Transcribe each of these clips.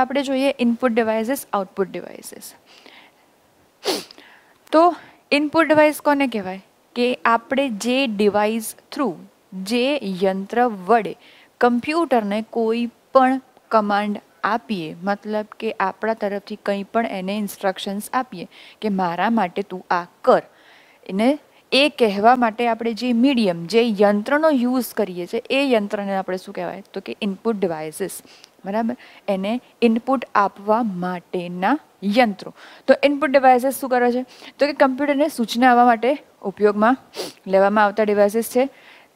આપણે જોઈએ input devices output devices તો ઇનપુટ ડિવાઇસ કોને કહેવાય કે આપણે જે ડિવાઇસ થ્રુ જે યંત્ર વડે કમ્પ્યુટરને કોઈ પણ કમાન્ડ આપીએ મતલબ કે આપણા તરફથી કંઈ પણ એને ઇન્સ્ટ્રક્શન્સ આપીએ કે મારા માટે તું આ કર એને એ કહેવા માટે આપણે જે મીડિયમ જે યંત્રનો યુઝ કરીએ છીએ એ યંત્રને આપણે શું કહેવાય તો કે ઇનપુટ ડિવાઇસીસ બરાબર એને ઇનપુટ આપવા માટેના યંત્રો તો ઇનપુટ ડિવાઇસીસ શું કરે છે તો કે કમ્પ્યુટરને સૂચના આવવા માટે ઉપયોગમાં લેવામાં આવતા ડિવાઇસીસ છે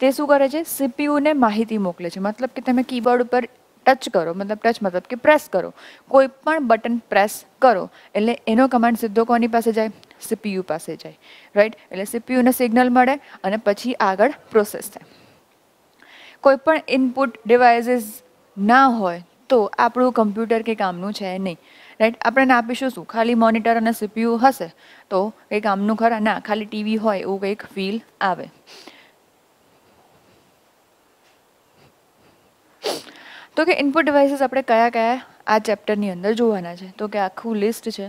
તે શું કરે છે સીપીયુને માહિતી મોકલે છે મતલબ કે તમે કીબોર્ડ ઉપર ટચ કરો મતલબ ટચ મતલબ કે પ્રેસ કરો કોઈ પણ બટન પ્રેસ કરો એટલે એનો કમાન્ડ સીધો કોની પાસે જાય સીપીયુ પાસે જાય રાઈટ એટલે સીપીયુને સિગ્નલ મળે અને પછી આગળ પ્રોસેસ થાય કોઈ પણ ઇનપુટ ડિવાઇસીસ ના હોય તો આપણું કમ્પ્યુટર કે કામનું છે નહીં રાઈટ આપણે આપીશું શું ખાલી મોનિટર અને સીપીયુ હશે તો કંઈ કામનું ખરા ના ખાલી ટીવી હોય એવું કંઈક ફીલ આવે તો કે ઇનપુટ ડિવાઇસીસ આપણે કયા કયા આ ચેપ્ટરની અંદર જોવાના છે તો કે આખું લિસ્ટ છે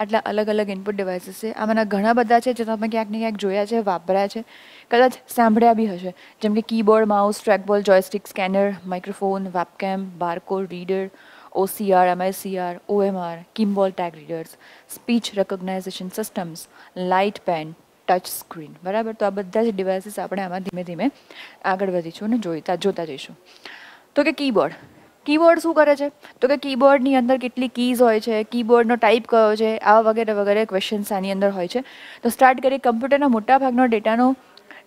આટલા અલગ અલગ ઇનપુટ ડિવાઇસીસ છે આમાંના ઘણા બધા છે જે તમે ક્યાંક ને ક્યાંક જોયા છે વાપર્યા છે કદાચ સાંભળ્યા બી હશે જેમ કે keyboard mouse trackball joystick scanner microphone webcam barcode reader OCR MICR, OMR Kimball tag readers speech recognition systems light pen touch screen બરાબર તો આ બધા જ ડિવાઇસીસ આપણે આમાં ધીમે ધીમે આગળ વધીશું અને જોઈતા જોતા જઈશું તો કે કીબોર્ડ કીબોર્ડ શું કરે છે તો કે કીબોર્ડની અંદર કેટલી કીઝ હોય છે કીબોર્ડનો ટાઈપ કયો છે આવા વગેરે વગેરે ક્વેશ્ચન્સ આની અંદર હોય છે તો સ્ટાર્ટ કરી કમ્પ્યુટરના મોટાભાગનો ડેટાનો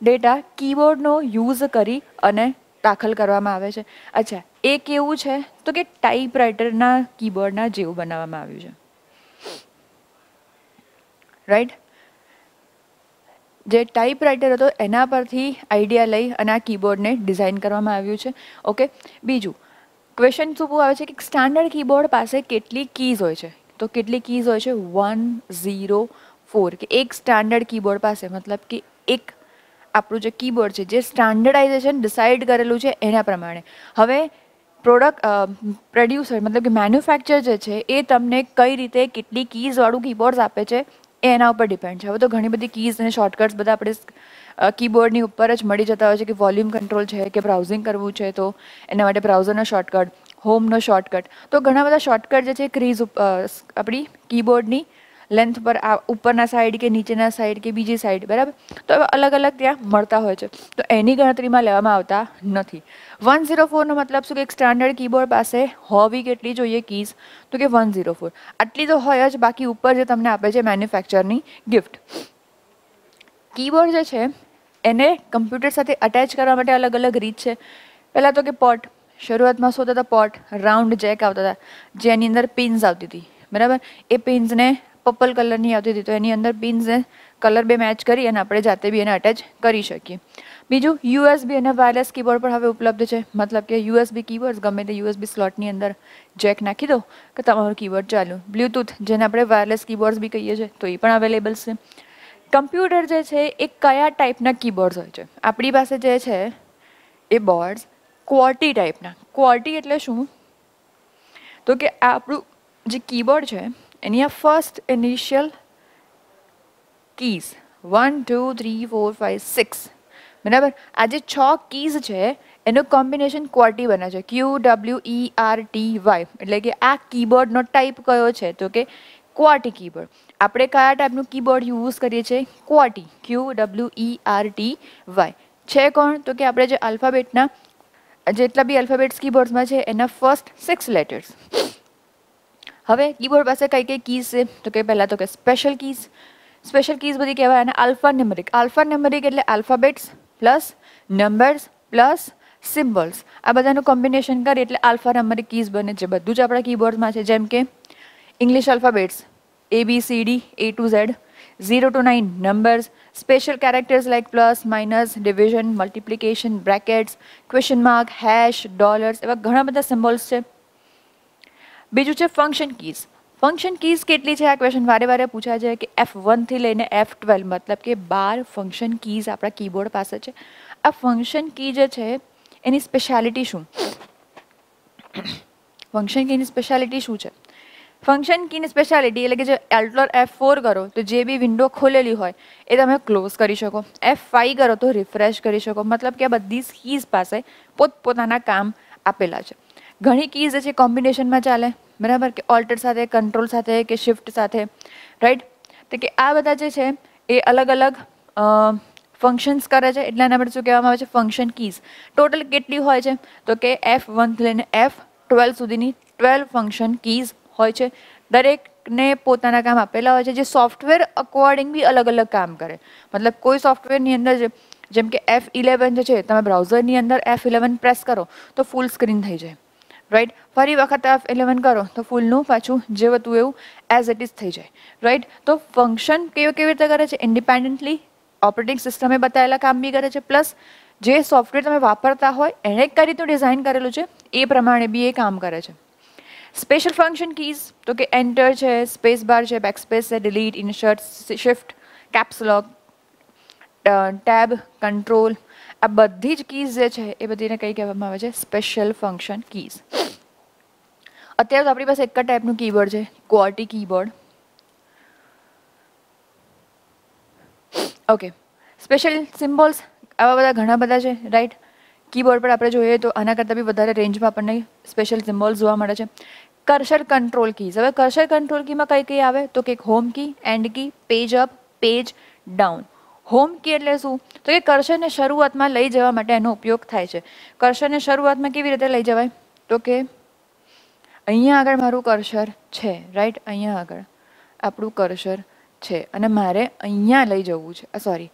ડેટા કીબોર્ડનો યુઝ કરી અને દાખલ કરવામાં આવે છે અચ્છા એ કેવું છે તો કે ટાઈપરાઇટરના કીબોર્ડના જેવું બનાવવામાં આવ્યું છે રાઈટ જે ટાઈપરાઇટર હતો એના પરથી આઈડિયા લઈ અને આ કીબોર્ડને ડિઝાઇન કરવામાં આવ્યું છે ઓકે બીજું ક્વેશ્ચન શું આવે છે કે સ્ટાન્ડર્ડ કીબોર્ડ પાસે કેટલી કીઝ હોય છે તો કેટલી કીઝ હોય છે વન ઝીરો ફોર કે એક સ્ટાન્ડર્ડ કીબોર્ડ પાસે મતલબ કે એક આપણું જે કીબોર્ડ છે જે સ્ટાન્ડર્ડાઇઝેશન ડિસાઇડ કરેલું છે એના પ્રમાણે હવે પ્રોડક્ટ પ્રોડ્યુસર મતલબ કે મેન્યુફેક્ચર જે છે એ તમને કઈ રીતે કેટલી કીઝવાળું કીબોર્ડ્સ આપે છે એના ઉપર ડિપેન્ડ છે હવે તો ઘણી બધી કીઝ અને શોર્ટકટ્સ બધા આપણે કીબોર્ડની ઉપર જ મળી જતા હોય છે કે વોલ્યુમ કંટ્રોલ છે કે બ્રાઉઝિંગ કરવું છે તો એના માટે બ્રાઉઝરનો શોર્ટકટ હોમનો શોર્ટકટ તો ઘણા બધા શોર્ટકટ જે છે ક્રીઝ આપણી કીબોર્ડની લેન્થ પર આ ઉપરના સાઈડ કે નીચેના સાઈડ કે બીજી સાઈડ બરાબર તો એવા અલગ અલગ ત્યાં મળતા હોય છે તો એની ગણતરીમાં લેવામાં આવતા નથી વન ઝીરો ફોરનો મતલબ શું કે એક સ્ટાન્ડર્ડ કીબોર્ડ પાસે હોવી કેટલી જોઈએ કીઝ તો કે વન ઝીરો ફોર આટલી તો હોય જ બાકી ઉપર જે તમને આપે છે મેન્યુફેક્ચરની ગિફ્ટ કીબોર્ડ જે છે એને કમ્પ્યુટર સાથે અટેચ કરવા માટે અલગ અલગ રીત છે પહેલાં તો કે પોટ શરૂઆતમાં શું હતા પોટ રાઉન્ડ જેક આવતા હતા જેની અંદર પિન્સ આવતી હતી બરાબર એ પિન્સને પર્પલ કલરની આવતી હતી તો એની અંદર પિન્સને કલર બે મેચ કરી અને આપણે જાતે બી એને અટેચ કરી શકીએ બીજું યુએસબી અને વાયરલેસ કીબોર્ડ પણ હવે ઉપલબ્ધ છે મતલબ કે યુએસબી કીબોર્ડ ગમે તે યુએસબી સ્લોટની અંદર જેક નાખી દો કે તમારું કીબોર્ડ ચાલુ બ્લૂટૂથ જેને આપણે વાયરલેસ કીબોર્ડ્સ બી કહીએ છીએ તો એ પણ અવેલેબલ છે કમ્પ્યુટર જે છે એ કયા ટાઈપના કીબોર્ડ્સ હોય છે આપણી પાસે જે છે એ બોર્ડ્સ ક્વોર્ટી ટાઈપના ક્વોર્ટી એટલે શું તો કે આપણું જે કીબોર્ડ છે એની આ first initial keys one two three four five six બરાબર આ જે છ કીઝ છે એનું કોમ્બિનેશન ક્વોર્ટી બને છે Q W E R T Y એટલે કે આ કીબોર્ડનો ટાઈપ કયો છે તો કે ક્વોર્ટી કીબોર્ડ આપણે કયા ટાઈપનું કીબોર્ડ યુઝ કરીએ છીએ QWERTY Q W E e R T Y છે કોણ તો કે આપણે જે આલ્ફાબેટના જેટલા બી અલ્ફાબેટ્સ કીબોર્ડ્સમાં છે એના ફર્સ્ટ સિક્સ લેટર્સ હવે કીબોર્ડ પાસે કઈ કઈ કીઝ છે તો કે પહેલાં તો કે સ્પેશિયલ કીઝ સ્પેશિયલ કીઝ બધી કહેવાય અને આલ્ફા નેમરિક આલ્ફા નેમરિક એટલે alphabets plus numbers plus symbols આ બધાનું કોમ્બિનેશન કરીએ એટલે આલ્ફા નેમરિક કીઝ બને છે બધું જ આપણા કીબોર્ડમાં છે જેમ કે English alphabets A, B, C, D, A to Z, 0 to 9 numbers, special characters like plus, minus, division, multiplication, brackets, question mark, hash, dollars એવા ઘણા બધા સિમ્બોલ્સ છે બીજું છે ફંક્શન કીઝ ફંક્શન કીઝ કેટલી છે આ ક્વેશ્ચન વારે વારે પૂછાય છે કે એફ વનથી લઈને એફ ટ્વેલ્વ મતલબ કે બાર ફંક્શન કીઝ આપણા કીબોર્ડ પાસે છે આ ફંક્શન કી જે છે એની સ્પેશિયાલિટી શું ફંક્શન કીની સ્પેશિયાલિટી શું છે ફંક્શન કીની સ્પેશિયાલિટી એટલે કે જે એલ્ટોર એફ ફોર કરો તો જે બી વિન્ડો ખોલેલી હોય એ તમે ક્લોઝ કરી શકો એફ ફાઈવ કરો તો રિફ્રેશ કરી શકો મતલબ કે આ બધી કીઝ પાસે પોતપોતાના કામ આપેલા છે ઘણી કીઝ છે કોમ્બિનેશનમાં ચાલે બરાબર કે ઓલ્ટર સાથે કંટ્રોલ સાથે કે શિફ્ટ સાથે રાઈટ તો કે આ બધા જે છે એ અલગ અલગ ફંક્શન્સ કરે છે એટલે એના માટે શું કહેવામાં આવે છે ફંક્શન કીઝ ટોટલ કેટલી હોય છે તો કે એફ વનથી લઈને એફ ટ્વેલ્વ સુધીની ટ્વેલ્વ ફંક્શન કીઝ હોય છે દરેકને પોતાના કામ આપેલા હોય છે જે સોફ્ટવેર અકોર્ડિંગ બી અલગ અલગ કામ કરે મતલબ કોઈ સોફ્ટવેરની અંદર જેમ કે એફ ઇલેવન જે છે તમે બ્રાઉઝરની અંદર એફ ઇલેવન પ્રેસ કરો તો ફૂલ સ્ક્રીન થઈ જાય રાઈટ ફરી વખત એફ ઇલેવન કરો તો ફૂલનું પાછું જે હતું એવું એઝ ઇટ ઇઝ થઈ જાય રાઈટ તો ફંક્શન કેવું કેવી રીતે કરે છે ઇન્ડિપેન્ડન્ટલી ઓપરેટિંગ સિસ્ટમે બતાવેલા કામ બી કરે છે પ્લસ જે સોફ્ટવેર તમે વાપરતા હોય એણે કઈ રીતનું ડિઝાઇન કરેલું છે એ પ્રમાણે બી એ કામ કરે છે સ્પેશિયલ ફંક્શન કીઝ તો કે એન્ટર છે સ્પેસ બાર છે બેક સ્પેસ છે delete insert shift caps lock tab control આ બધી જ કીઝ જે છે એ બધીને કંઈ કહેવામાં આવે છે સ્પેશિયલ ફંક્શન કીઝ અત્યારે તો આપણી પાસે એક જ ટાઈપનું કીબોર્ડ છે qwerty keyboard okay special symbols આવા બધા ઘણા બધા છે રાઈટ કીબોર્ડ પર આપણે જોઈએ તો આના કરતાં બી વધારે રેન્જમાં આપણને સ્પેશિયલ સિમ્બોલ્સ જોવા મળે છે કર્સર કંટ્રોલ કીઝ હવે કર્સર કંટ્રોલ કીમાં કઈ કઈ આવે તો કે home key end key page up page down home key એટલે શું તો કે કર્સરને શરૂઆતમાં લઈ જવા માટે એનો ઉપયોગ થાય છે કર્સરને શરૂઆતમાં કેવી રીતે લઈ જવાય તો કે અહીંયા આગળ મારું કર્સર છે રાઈટ અહીંયા આગળ આપણું કર્સર છે અને મારે અહીંયા લઈ જવું છે સોરી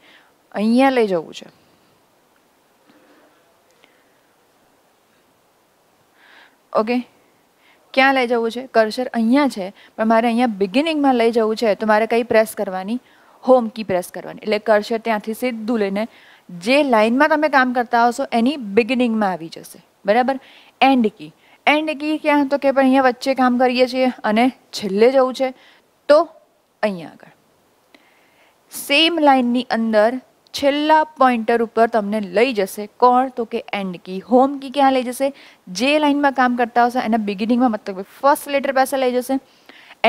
અહીંયા લઈ જવું છે ઓકે ક્યાં લઈ જવું છે કર્સર અહીંયા છે પણ મારે અહીંયા બિગિનિંગમાં લઈ જવું છે તો મારે કંઈ પ્રેસ કરવાની હોમ કી પ્રેસ કરવાની એટલે કર્સર ત્યાંથી સીધું લઈને જે લાઇનમાં તમે કામ કરતા હશો એની બિગિનિંગમાં આવી જશે બરાબર એન્ડ કી એન્ડ કી ક્યાં તો કે પણ અહીંયા વચ્ચે કામ કરીએ છીએ અને છેલ્લે જવું છે તો અહીંયા આગળ સેમ લાઇનની અંદર છેલ્લા પોઈન્ટર ઉપર તમને લઈ જશે કોણ તો કે એન્ડ કી હોમ કી ક્યાં લઈ જશે જે લાઇનમાં કામ કરતા હશે એના બિગિનિંગમાં મતલબ કે ફર્સ્ટ લેટર પાસે લઈ જશે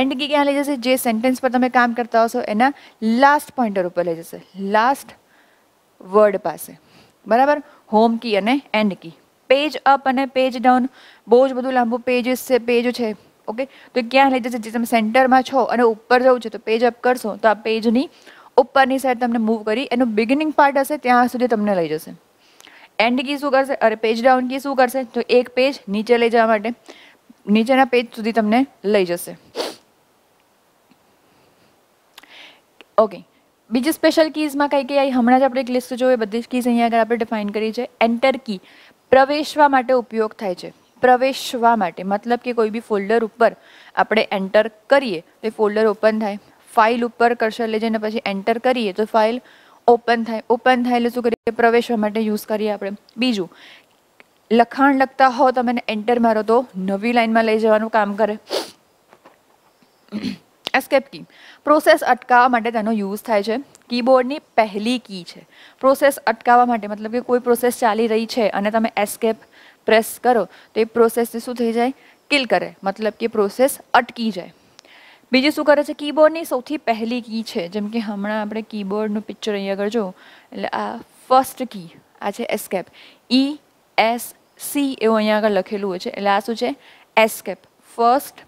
એન્ડ કી ક્યાં લઈ જશે જે સેન્ટેન્સ પર તમે કામ કરતા હશો એના લાસ્ટ પોઈન્ટર ઉપર લઈ જશે લાસ્ટ વર્ડ પાસે બરાબર હોમ કી અને એન્ડ કી પેજ અપ અને પેજ ડાઉન બહુ જ બધું લાંબુ પેજીસ છે પેજ છે ઓકે તો ક્યાં લઈ જશે જે તમે સેન્ટરમાં છો અને ઉપર જવું છે તો પેજ અપ કરશો તો આ પેજની ઉપરની સાઈડ તમને મૂવ કરી એનું બિગિનિંગ પાર્ટ હશે ત્યાં સુધી તમને લઈ જશે એન્ડ કી શું કરશે અરે પેજ ડાઉન કી શું કરશે તો એક પેજ નીચે લઈ જવા માટે નીચેના પેજ સુધી તમને લઈ જશે ઓકે બીજી સ્પેશિયલ કીઝમાં કઈ કઈ આવી હમણાં જ આપણે એક લિસ્ટ જોઈએ બધી જ કીઝ અહીંયા આગળ આપણે ડિફાઇન કરી છે એન્ટર કી પ્રવેશવા માટે ઉપયોગ થાય છે પ્રવેશવા માટે મતલબ કે કોઈ બી ફોલ્ડર ઉપર આપણે એન્ટર કરીએ તો એ ફોલ્ડર ઓપન થાય ફાઇલ ઉપર કરશે લઈ જઈને પછી એન્ટર કરીએ તો ફાઇલ ઓપન થાય ઓપન થાય એટલે શું કરીએ પ્રવેશવા માટે યુઝ કરીએ આપણે બીજું લખાણ લખતા હો તમે એન્ટર મારો તો નવી લાઇનમાં લઈ જવાનું કામ કરે એસ્કેપ કી પ્રોસેસ અટકાવવા માટે તેનો યુઝ થાય છે કીબોર્ડની પહેલી કી છે પ્રોસેસ અટકાવવા માટે મતલબ કે કોઈ પ્રોસેસ ચાલી રહી છે અને તમે એસ્કેપ પ્રેસ કરો તો એ પ્રોસેસને શું થઈ જાય કિલ કરે મતલબ કે પ્રોસેસ અટકી જાય બીજું શું કરે છે કીબોર્ડની સૌથી પહેલી કી છે જેમ કે હમણાં આપણે કીબોર્ડનું પિક્ચર અહીંયા આગળ જો એટલે આ ફર્સ્ટ કી આ છે એસ્કેપ ઈ એસ સી એવું અહીંયા આગળ લખેલું હોય છે એટલે આ શું છે escape first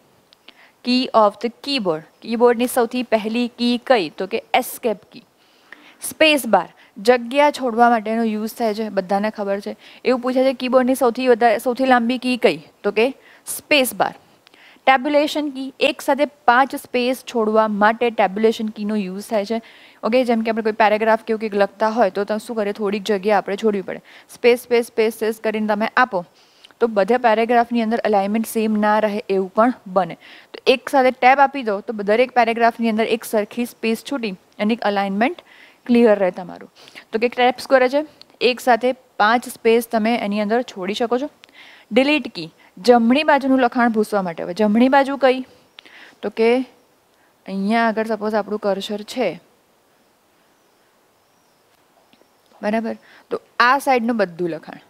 key of the keyboard કીબોર્ડની સૌથી પહેલી કી કઈ તો કે એસ્કેપ કી સ્પેસ બાર જગ્યા છોડવા માટેનો યુઝ થાય છે બધાને ખબર છે એવું પૂછે છે કીબોર્ડની સૌથી વધારે સૌથી લાંબી કી કઈ તો કે સ્પેસ બાર ટેબ્યુલેશન કી એક સાથે પાંચ સ્પેસ છોડવા માટે ટેબ્યુલેશન કીનો યુઝ થાય છે ઓકે જેમ કે આપણે કોઈ પેરેગ્રાફ કે કંઈક લખતા હોય તો તમે શું કરે થોડીક જગ્યા આપણે છોડવી પડે સ્પેસ સ્પેસ સ્પેસ સ્પેસ કરીને તમે આપો તો બધા પેરેગ્રાફની અંદર અલાઇનમેન્ટ સેમ ના રહે એવું પણ બને તો એક સાથે ટેબ આપી દો તો દરેક પેરેગ્રાફની અંદર એક સરખી સ્પેસ છૂટી એની અલાઇનમેન્ટ ક્લિયર રહે તમારું તો કે ટેપ્સ કરે છે એક સાથે પાંચ સ્પેસ તમે એની અંદર છોડી શકો છો ડિલીટ કી જમણી બાજુનું લખાણ ભૂસવા માટે હવે જમણી બાજુ કઈ તો કે અહીંયા આગળ સપોઝ આપણું કર્સર છે બરાબર તો આ સાઈડનું બધું લખાણ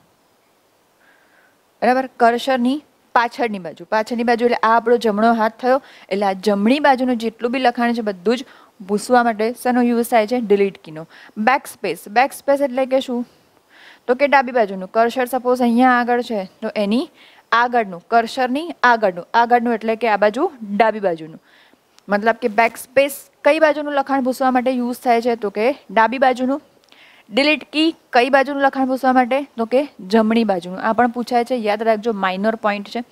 બરાબર કર્સરની પાછળની બાજુ પાછળની બાજુ એટલે આ આપણો જમણો હાથ થયો એટલે આ જમણી બાજુનું જેટલું બી લખાણ છે બધું જ ભૂસવા માટે શેનો યુઝ થાય છે ડિલીટ કીનો બેક સ્પેસ બેક સ્પેસ એટલે કે શું તો કે ડાબી બાજુનું કર્સર સપોઝ અહીંયા આગળ છે તો એની આગળનું કર્શરની આગળનું આગળનું એટલે કે આ બાજુ ડાબી બાજુનું મતલબ કે બેક સ્પેસ કઈ બાજુનું લખાણ ભૂસવા માટે યુઝ થાય છે તો કે ડાબી બાજુનું ડિલીટ કી કઈ બાજુનું લખાણ ભૂસવા માટે તો કે જમણી બાજુનું આ પણ પૂછાય છે યાદ રાખજો માઇનર પોઈન્ટ છે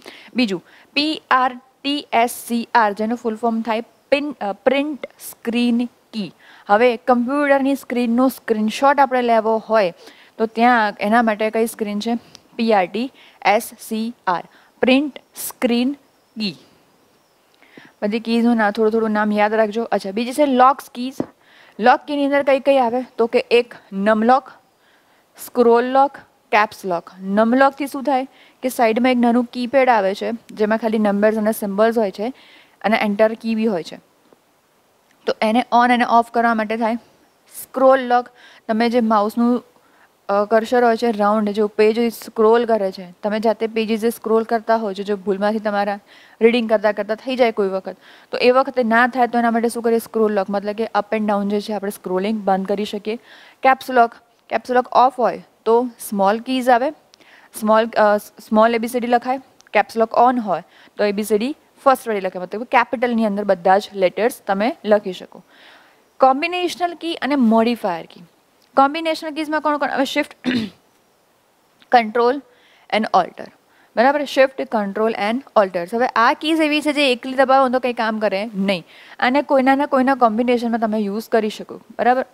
બીજું P R T S C R જેનું ફૂલ ફોર્મ થાય પિન પ્રિન્ટ સ્ક્રીન કી હવે કમ્પ્યુટરની સ્ક્રીનનો સ્ક્રીનશોટ આપણે લેવો હોય તો ત્યાં એના માટે કઈ સ્ક્રીન છે PRT S C R print screen key બધી કીઝનું ના થોડું થોડું નામ યાદ રાખજો અચ્છા બીજી છે લોક કીઝ લોક કીની અંદર કઈ કઈ આવે તો કે એક નમલોક સ્ક્રોલ લોક કેપ્સ લોક નમલોકથી શું થાય કે સાઈડમાં એક નાનું કીપેડ આવે છે જેમાં ખાલી નંબર્સ અને સિમ્બલ્સ હોય છે અને એન્ટર કી બી હોય છે તો એને ઓન અને ઓફ કરવા માટે થાય સ્ક્રોલ લોક તમે જે માઉસનું કર્સર હોય છે રાઉન્ડ જો પેજ સ્ક્રોલ કરે છે તમે જાતે પેજીસ સ્ક્રોલ કરતા હો છો જો ભૂલમાંથી તમારા રીડિંગ કરતાં કરતાં થઈ જાય કોઈ વખત તો એ વખતે ના થાય તો એના માટે શું કરીએ સ્ક્રોલ લોક મતલબ કે અપ એન્ડ ડાઉન જે છે આપણે સ્ક્રોલિંગ બંધ કરી શકીએ કેપ્સલોક કેપ્સલોક ઓફ હોય તો સ્મોલ કીઝ આવે સ્મોલ સ્મોલ એબીસીડી લખાય કેપ્સલોક ઓન હોય તો એબીસીડી ફર્સ્ટ વડે લખાય મતલબ કેપિટલની અંદર બધા જ લેટર્સ તમે લખી શકો કોમ્બિનેશનલ કી અને મોડિફાયર કી કોમ્બિનેશનલ કીઝમાં કોણ કોણ હવે શિફ્ટ કંટ્રોલ એન્ડ ઓલ્ટર બરાબર શિફ્ટ કંટ્રોલ એન્ડ ઓલ્ટર હવે આ કીઝ એવી છે જે એકલી દબાવો તો કંઈ કામ કરે નહીં અને કોઈના ને કોઈના કોમ્બિનેશનમાં તમે યુઝ કરી શકો બરાબર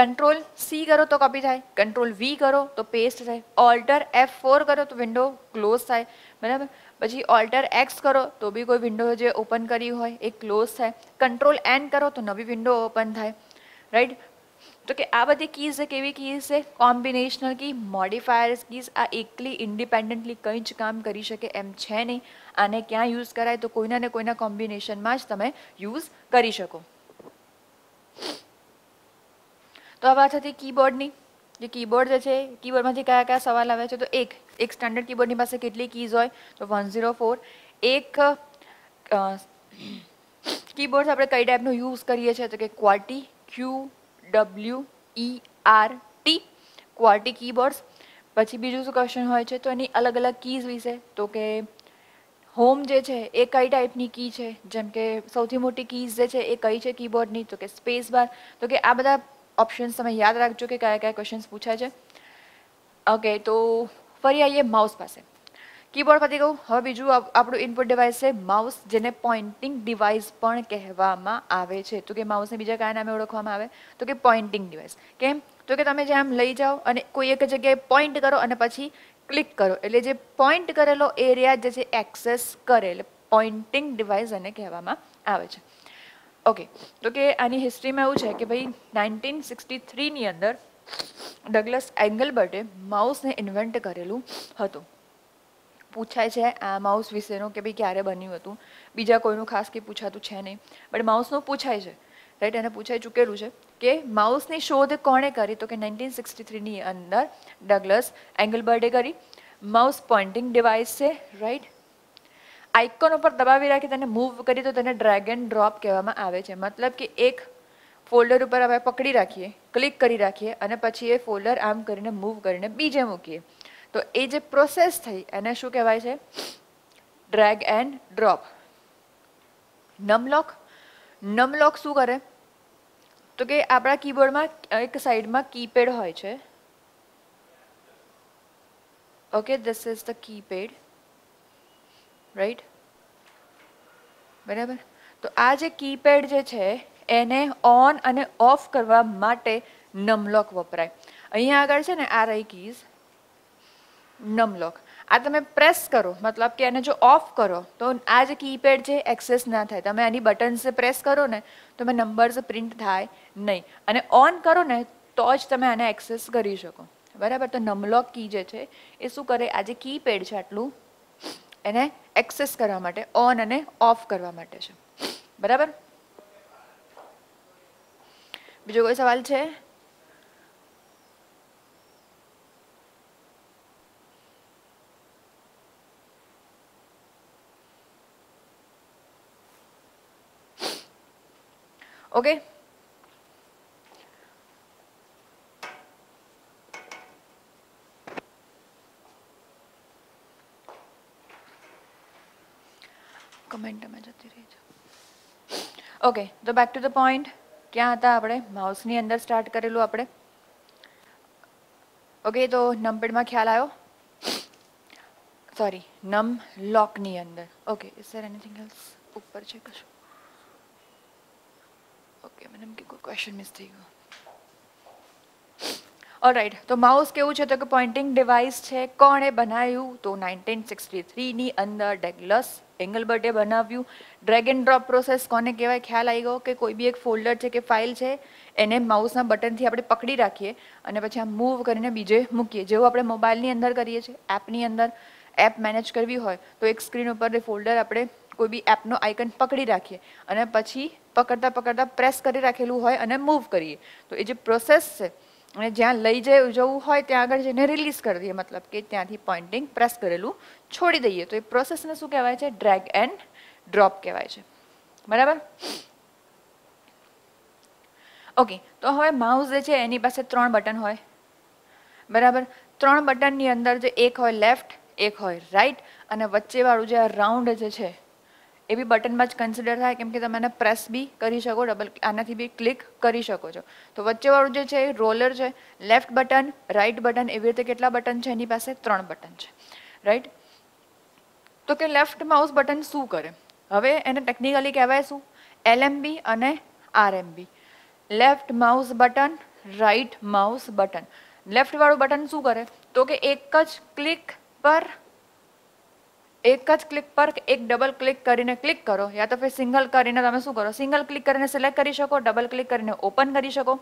કંટ્રોલ સી કરો તો કોપી થાય કંટ્રોલ વી કરો તો પેસ્ટ થાય ઓલ્ટર એફ ફોર કરો તો વિન્ડો ક્લોઝ થાય બરાબર પછી ઓલ્ટર એક્સ કરો તો બી કોઈ વિન્ડો જે ઓપન કરી હોય એ ક્લોઝ થાય કંટ્રોલ એન કરો તો નવી વિન્ડો ઓપન થાય રાઈટ તો કે આ બધી કીઝ છે કેવી કીઝ છે કોમ્બિનેશનલ કી મોડિફાયર્સ કીઝ આ એકલી ઇન્ડિપેન્ડન્ટલી કંઈ જ કામ કરી શકે એમ છે નહીં આને ક્યાં યુઝ કરાય તો કોઈના ને કોઈના કોમ્બિનેશનમાં જ તમે યુઝ કરી શકો તો આ વાત હતી કીબોર્ડની જે કીબોર્ડ જે છે કીબોર્ડમાંથી કયા કયા સવાલ આવે છે તો એક એક સ્ટાન્ડર્ડ કીબોર્ડની પાસે કેટલી કીઝ હોય તો વન ઝીરો ફોર એક કીબોર્ડ આપણે કઈ ટાઈપનો યુઝ કરીએ છીએ તો કે qwerty Q W E R T qwerty keyboards પછી બીજું શું ક્વેશ્ચન હોય છે તો એની અલગ અલગ કીઝ વિશે તો કે હોમ જે છે એ કઈ ટાઈપની કી છે જેમ કે સૌથી મોટી કીઝ જે છે એ કઈ છે કીબોર્ડની તો કે સ્પેસ બાર તો કે આ બધા ઓપ્શન્સ તમે યાદ રાખજો કે કયા કયા ક્વેશ્ચન્સ પૂછાય છે ઓકે તો ફરી આવીએ માઉસ પાસે કીબોર્ડ પરથી કહું હવે બીજું આપણું ઇનપુટ ડિવાઇસ છે માઉસ જેને પોઇન્ટિંગ ડિવાઇસ પણ કહેવામાં આવે છે તો કે માઉસને બીજા કયા નામે ઓળખવામાં આવે તો કે પોઇન્ટિંગ ડિવાઇસ કેમ તો કે તમે જે આમ લઈ જાઓ અને કોઈ એક જગ્યાએ પોઈન્ટ કરો અને પછી ક્લિક કરો એટલે જે પોઈન્ટ કરેલો એરિયા જે છે એક્સેસ કરેલ પોઇન્ટિંગ ડિવાઇસ એને કહેવામાં આવે છે ઓકે તો કે આની હિસ્ટ્રીમાં એવું છે કે ભાઈ નાઇન્ટીન સિક્સટી થ્રીની અંદર ડગલસ એંગલબર્ટે માઉસને ઇન્વેન્ટ કરેલું હતું પૂછાય છે આ માઉસ વિશેનું કે ભાઈ ક્યારે બન્યું હતું બીજા કોઈનું ખાસ કે પૂછાતું છે નહીં બટ માઉસનું પૂછાય છે રાઈટ એને પૂછાઈ ચૂકેલું છે કે માઉસની શોધ કોણે કરી તો કે નાઇન્ટીન સિક્સટી થ્રીની અંદર ડગલસ એંગલબર્ટે કરી માઉસ પોઇન્ટિંગ ડિવાઇસ છે રાઈટ આઇકોન ઉપર દબાવી રાખી તેને મૂવ કરી તો તેને ડ્રેગન ડ્રોપ કહેવામાં આવે છે મતલબ કે એક ફોલ્ડર ઉપર આપણે પકડી રાખીએ ક્લિક કરી રાખીએ અને પછી એ ફોલ્ડર આમ કરીને મૂવ કરીને બીજે મૂકીએ તો એ જે પ્રોસેસ થઈ એને શું કહેવાય છે drag and drop num lock num lock શું કરે તો કે આપણા કીબોર્ડમાં એક સાઈડમાં કીપેડ હોય છે okay this is the keypad right બરાબર તો આ જે કીપેડ જે છે એને ઓન અને ઓફ કરવા માટે નમલોક વપરાય અહીંયા આગળ છે ને આ રહી કીઝ નમલોક આ તમે પ્રેસ કરો મતલબ કે એને જો ઓફ કરો તો આ જે કીપેડ છે એક્સેસ ના થાય તમે આની બટન્સ પ્રેસ કરો ને તો મેં નંબર્સ પ્રિન્ટ થાય નહીં અને ઓન કરો ને તો જ તમે આને એક્સેસ કરી શકો બરાબર તો નમલોક કી જે છે એ શું કરે આ જે કીપેડ છે આટલું એને એક્સેસ કરવા માટે ઓન અને ઓફ કરવા માટે છે બરાબર બીજો કોઈ સવાલ છે ओके कमेंट में जाती रही ओके तो बैक टू द पॉइंट ક્યાં હતા આપણે માઉસની અંદર સ્ટાર્ટ કરેલું આપણે ઓકે તો નમપેડમાં ખ્યાલ આવ્યો સોરી નમ લોકની અંદર okay is there anything else ઉપર છે કશું ઓકે મને એમ કે કોઈ ક્વેશ્ચન મિસ થઈ ગયો ઓલરાઈટ તો માઉસ કેવું છે તો કે પોઇન્ટિંગ ડિવાઇસ છે કોણે બનાવ્યું તો નાઇન્ટીન સિક્સટી થ્રીની અંદર ડેગલસ એંગલબર્ટે બનાવ્યું ડ્રેગ એન્ડ ડ્રોપ પ્રોસેસ કોને કહેવાય ખ્યાલ આવી ગયો કે કોઈ બી એક ફોલ્ડર છે કે ફાઇલ છે એને માઉસના બટનથી આપણે પકડી રાખીએ અને પછી આમ મૂવ કરીને બીજે મૂકીએ જેવું આપણે મોબાઈલની અંદર કરીએ છીએ એપની અંદર એપ મેનેજ કરવી હોય તો એક સ્ક્રીન ઉપર ફોલ્ડર આપણે કોઈ બી એપનો આઇકન પકડી રાખીએ અને પછી પકડતા પકડતા પ્રેસ કરી રાખેલું હોય અને મૂવ કરીએ તો એ જે પ્રોસેસ છે અને જ્યાં લઈ જવું હોય ત્યાં આગળ જઈને રિલીઝ કરી દઈએ મતલબ કે ત્યાંથી પોઇન્ટિંગ પ્રેસ કરેલું છોડી દઈએ તો એ પ્રોસેસને શું કહેવાય છે ડ્રેગ એન્ડ ડ્રોપ કહેવાય છે બરાબર ઓકે તો હવે માઉસ જે છે એની પાસે ત્રણ બટન હોય બરાબર ત્રણ બટનની અંદર જે એક હોય લેફ્ટ એક હોય રાઈટ અને વચ્ચેવાળું જે આ રાઉન્ડ જે છે એ બી બટનમાં જ કન્સિડર થાય કેમ કે તમે એને પ્રેસ બી કરી શકો ડબલ આનાથી બી ક્લિક કરી શકો છો તો વચ્ચેવાળું જે છે એ રોલર છે લેફ્ટ બટન રાઇટ બટન એવી રીતે કેટલા બટન છે એની પાસે ત્રણ બટન છે રાઈટ તો કે લેફ્ટ માઉસ બટન શું કરે હવે એને ટેકનિકલી કહેવાય શું એલએમબી અને RMB left mouse button right mouse button લેફ્ટવાળું બટન શું કરે તો કે એક જ ક્લિક પર એક જ ક્લિક પર એક ડબલ ક્લિક કરીને ક્લિક કરો યા તો ફિર સિંગલ કરીને તમે શું કરો સિંગલ ક્લિક કરીને સિલેક્ટ કરી શકો ડબલ ક્લિક કરીને ઓપન કરી શકો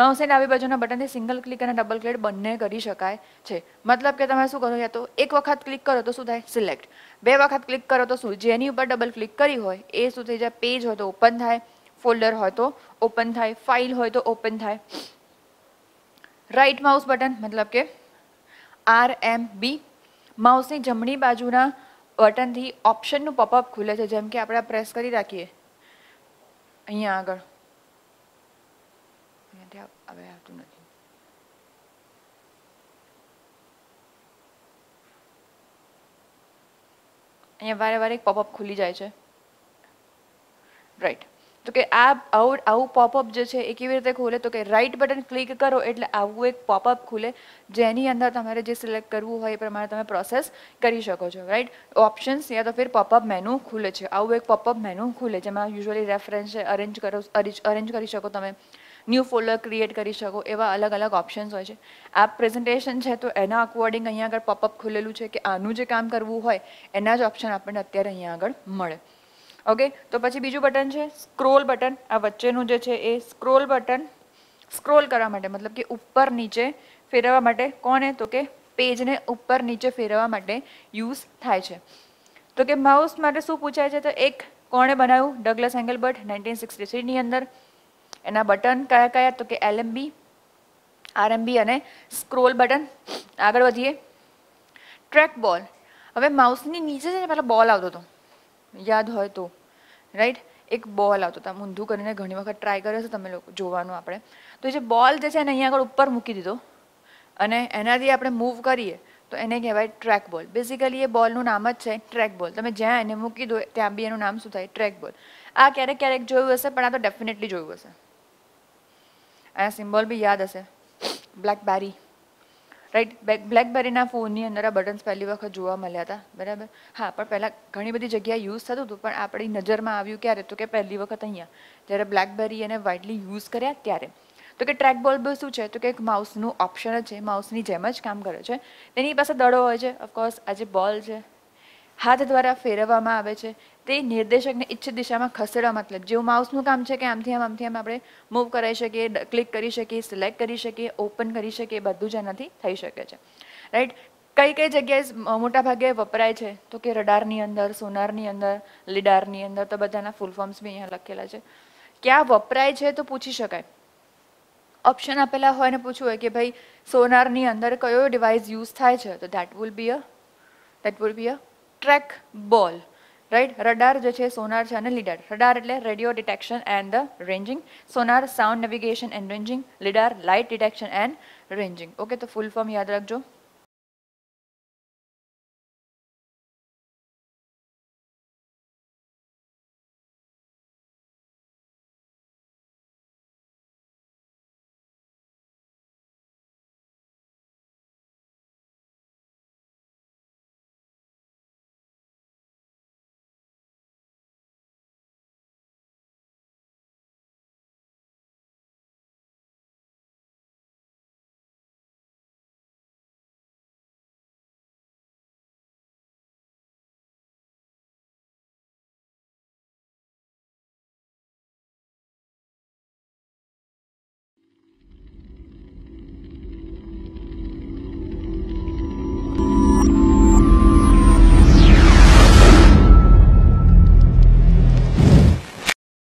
માઉસ એન્ડ આવી બાજુના બટનથી સિંગલ ક્લિક અને ડબલ ક્લિક બંને કરી શકાય છે મતલબ કે તમે શું કરો યા તો એક વખત ક્લિક કરો તો શું થાય સિલેક્ટ બે વખત ક્લિક કરો તો શું જેની ઉપર ડબલ ક્લિક કરી હોય એ શું થઈ જાય પેજ હોય તો ઓપન થાય ફોલ્ડર હોય તો ઓપન થાય ફાઇલ હોય તો ઓપન થાય રાઈટ માઉસ બટન મતલબ કે આર એમ બી માઉસની જમણી બાજુના બટનથી ઓપ્શનનું પપઅપ ખુલે છે જેમ કે આપણે પ્રેસ કરી રાખીએ અહીંયા આગળ અહીંયાથી હવે આવતું નથી અહીંયા વારે વારે એક પોપઅપ ખુલી જાય છે રાઈટ તો કે આ આવું આવું પોપઅપ જે છે એ કેવી રીતે ખોલે તો કે રાઇટ બટન ક્લિક કરો એટલે આવું એક પોપઅપ ખુલે જેની અંદર તમારે જે સિલેક્ટ કરવું હોય એ પ્રમાણે તમે પ્રોસેસ કરી શકો છો રાઈટ ઓપ્શન્સ યા તો ફિર પોપઅપ મેનુ ખુલે છે આવું એક પોપઅપ મેનુ ખુલે જેમાં યુઝ્યુઅલી રેફરન્સ અરેન્જ કરો અરેન્જ કરી શકો તમે ન્યૂ ફોલ્ડર ક્રિએટ કરી શકો એવા અલગ અલગ ઓપ્શન્સ હોય છે એપ પ્રેઝન્ટેશન છે તો એના અકોર્ડિંગ અહીંયા આગળ પોપઅપ ખુલેલું છે કે આનું જે કામ કરવું હોય એના જ ઓપ્શન આપણને અત્યારે અહીંયા આગળ મળે ઓકે તો પછી બીજું બટન છે સ્ક્રોલ બટન આ વચ્ચેનું જે છે એ સ્ક્રોલ બટન સ્ક્રોલ કરવા માટે મતલબ કે ઉપર નીચે ફેરવવા માટે કોને તો કે પેજને ઉપર નીચે ફેરવવા માટે યુઝ થાય છે તો કે માઉસ માટે શું પૂછાય છે તો એક કોણે બનાવ્યું ડગલસ એંગલબર્ટ નાઇન્ટીન સિક્સટી થ્રીની અંદર એના બટન કયા કયા તો કે એલએમબી આરએમબી અને સ્ક્રોલ બટન આગળ વધીએ ટ્રેક બોલ હવે માઉસની નીચે છે ને પહેલાં બોલ આવતો હતો યાદ હોય તો રાઈટ એક બોલ આવતો તમે ઊંધું કરીને ઘણી વખત ટ્રાય કર્યો છે તમે લોકો જોવાનું આપણે તો જે બોલ જે છે એને અહીંયા આગળ ઉપર મૂકી દીધો અને એનાથી આપણે મૂવ કરીએ તો એને કહેવાય ટ્રેક બોલ બેઝિકલી એ બોલનું નામ જ છે ટ્રેક બોલ તમે જ્યાં એને મૂકી દો ત્યાં બી એનું નામ શું થાય ટ્રેક બોલ આ ક્યારેક ક્યારેક જોયું હશે પણ આ તો ડેફિનેટલી જોયું હશે આ સિમ્બોલ બી યાદ હશે બ્લેક બેરી રાઈટ બ્લેકબેરીના ફોનની અંદર આ બટન્સ પહેલી વખત જોવા મળ્યા હતા બરાબર હા પણ પહેલાં ઘણી બધી જગ્યાએ યુઝ થતું હતું પણ આપણી નજરમાં આવ્યું ક્યારે તો કે પહેલી વખત અહીંયા જ્યારે બ્લેકબેરી એને વાઇડલી યુઝ કર્યા ત્યારે તો કે ટ્રેક બોલ શું છે તો કે એક માઉસનું ઓપ્શન જ છે માઉસની જેમ જ કામ કરે છે તેની પાસે દડો હોય છે ઓફકોર્સ આ જે બોલ છે હાથ દ્વારા ફેરવવામાં આવે છે તે નિર્દેશકને ઇચ્છિત દિશામાં ખસેડવા મતલબ જેવું માઉસનું કામ છે કે આમથી આમ આમથી આમ આપણે મૂવ કરાવી શકીએ ક્લિક કરી શકીએ સિલેક્ટ કરી શકીએ ઓપન કરી શકીએ બધું જ એનાથી થઈ શકે છે રાઈટ કઈ કઈ જગ્યાએ મોટા ભાગે વપરાય છે તો કે રડારની અંદર સોનારની અંદર લીડારની અંદર તો બધાના ફૂલ ફોર્મ્સ બી અહીંયા લખેલા છે ક્યાં વપરાય છે તો પૂછી શકાય ઓપ્શન આપેલા હોય ને પૂછવું હોય કે ભાઈ સોનારની અંદર કયો ડિવાઇસ યુઝ થાય છે તો that will be a that will be a track ball right radar જે છે સોનાર છે અને લીડાર રડાર એટલે radio detection and the ranging sonar sound navigation and ranging lidar light detection and ranging okay તો full form યાદ રાખજો